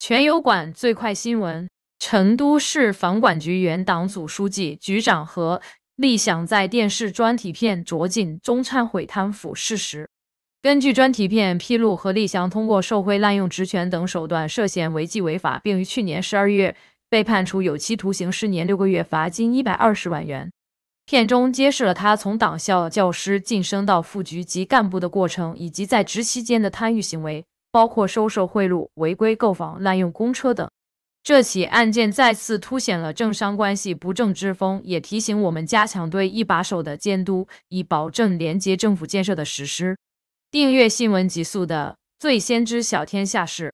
全油管最快新闻：成都市房管局原党组书记、局长何立祥在电视专题片《着襟中忏悔贪腐事实》。根据专题片披露，何立祥通过受贿、滥用职权等手段涉嫌违纪违法，并于去年十二月被判处有期徒刑十年六个月，罚金一百二十万元。片中揭示了他从党校教师晋升到副局级干部的过程，以及在职期间的贪欲行为。包括收受贿赂、违规购房、滥用公车等，这起案件再次凸显了政商关系不正之风，也提醒我们加强对一把手的监督，以保证廉洁政府建设的实施。订阅新闻极速的，最先知晓天下事。